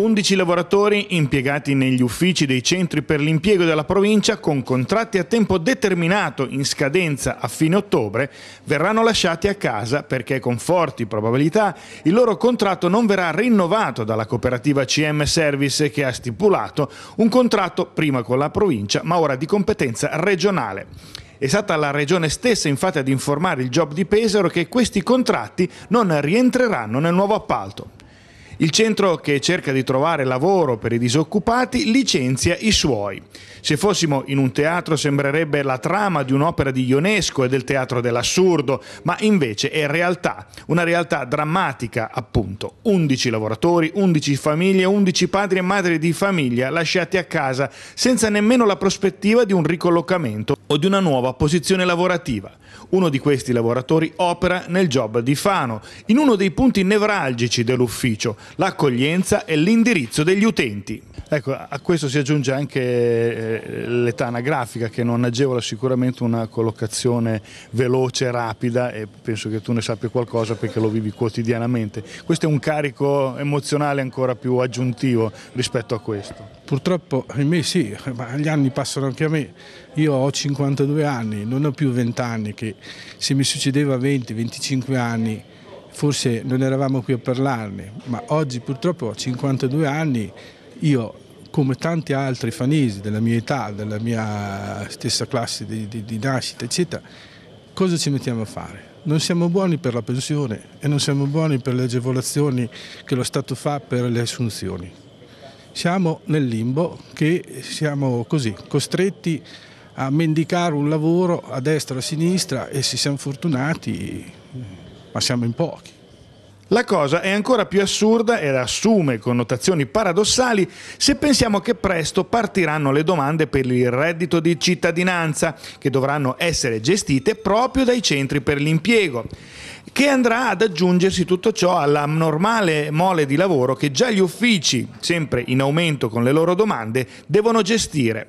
11 lavoratori impiegati negli uffici dei centri per l'impiego della provincia con contratti a tempo determinato in scadenza a fine ottobre verranno lasciati a casa perché con forti probabilità il loro contratto non verrà rinnovato dalla cooperativa CM Service che ha stipulato un contratto prima con la provincia ma ora di competenza regionale. È stata la regione stessa infatti ad informare il Job di Pesaro che questi contratti non rientreranno nel nuovo appalto. Il centro che cerca di trovare lavoro per i disoccupati licenzia i suoi. Se fossimo in un teatro sembrerebbe la trama di un'opera di Ionesco e del teatro dell'assurdo, ma invece è realtà, una realtà drammatica appunto. 11 lavoratori, 11 famiglie, 11 padri e madri di famiglia lasciati a casa senza nemmeno la prospettiva di un ricollocamento o di una nuova posizione lavorativa. Uno di questi lavoratori opera nel job di Fano, in uno dei punti nevralgici dell'ufficio, l'accoglienza e l'indirizzo degli utenti. Ecco, a questo si aggiunge anche eh, l'età anagrafica che non agevola sicuramente una collocazione veloce, rapida e penso che tu ne sappia qualcosa perché lo vivi quotidianamente. Questo è un carico emozionale ancora più aggiuntivo rispetto a questo. Purtroppo, ahimè sì, ma gli anni passano anche a me. Io ho 50 52 anni, non ho più 20 anni, che se mi succedeva 20-25 anni forse non eravamo qui a parlarne, ma oggi purtroppo a 52 anni io come tanti altri fanesi della mia età, della mia stessa classe di, di, di nascita, eccetera, cosa ci mettiamo a fare? Non siamo buoni per la pensione e non siamo buoni per le agevolazioni che lo Stato fa per le assunzioni siamo nel limbo che siamo così costretti a mendicare un lavoro a destra e a sinistra e se siamo fortunati, ma siamo in pochi. La cosa è ancora più assurda ed assume connotazioni paradossali se pensiamo che presto partiranno le domande per il reddito di cittadinanza, che dovranno essere gestite proprio dai centri per l'impiego, che andrà ad aggiungersi tutto ciò alla normale mole di lavoro che già gli uffici, sempre in aumento con le loro domande, devono gestire.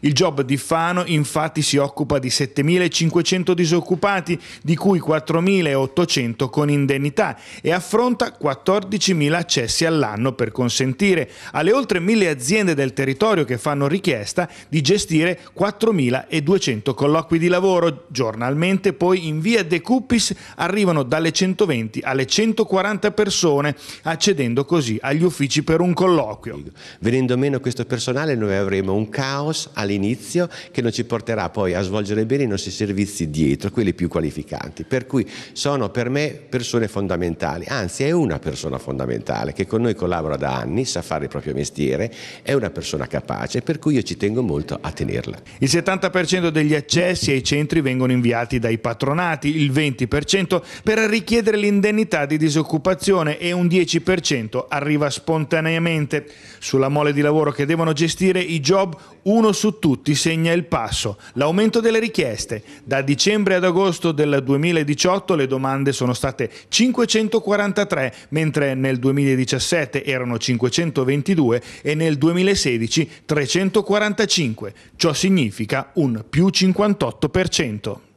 Il job di Fano infatti si occupa di 7.500 disoccupati, di cui 4.800 con indennità e affronta 14.000 accessi all'anno per consentire alle oltre 1.000 aziende del territorio che fanno richiesta di gestire 4.200 colloqui di lavoro. Giornalmente poi in via De Cuppis arrivano dalle 120 alle 140 persone, accedendo così agli uffici per un colloquio. Venendo meno questo personale noi avremo un caos al all'inizio che non ci porterà poi a svolgere bene i nostri servizi dietro, quelli più qualificanti. Per cui sono per me persone fondamentali, anzi è una persona fondamentale che con noi collabora da anni, sa fare il proprio mestiere, è una persona capace, per cui io ci tengo molto a tenerla. Il 70% degli accessi ai centri vengono inviati dai patronati, il 20% per richiedere l'indennità di disoccupazione e un 10% arriva spontaneamente. Sulla mole di lavoro che devono gestire i job, uno su tutti segna il passo, l'aumento delle richieste. Da dicembre ad agosto del 2018 le domande sono state 543, mentre nel 2017 erano 522 e nel 2016 345. Ciò significa un più 58%.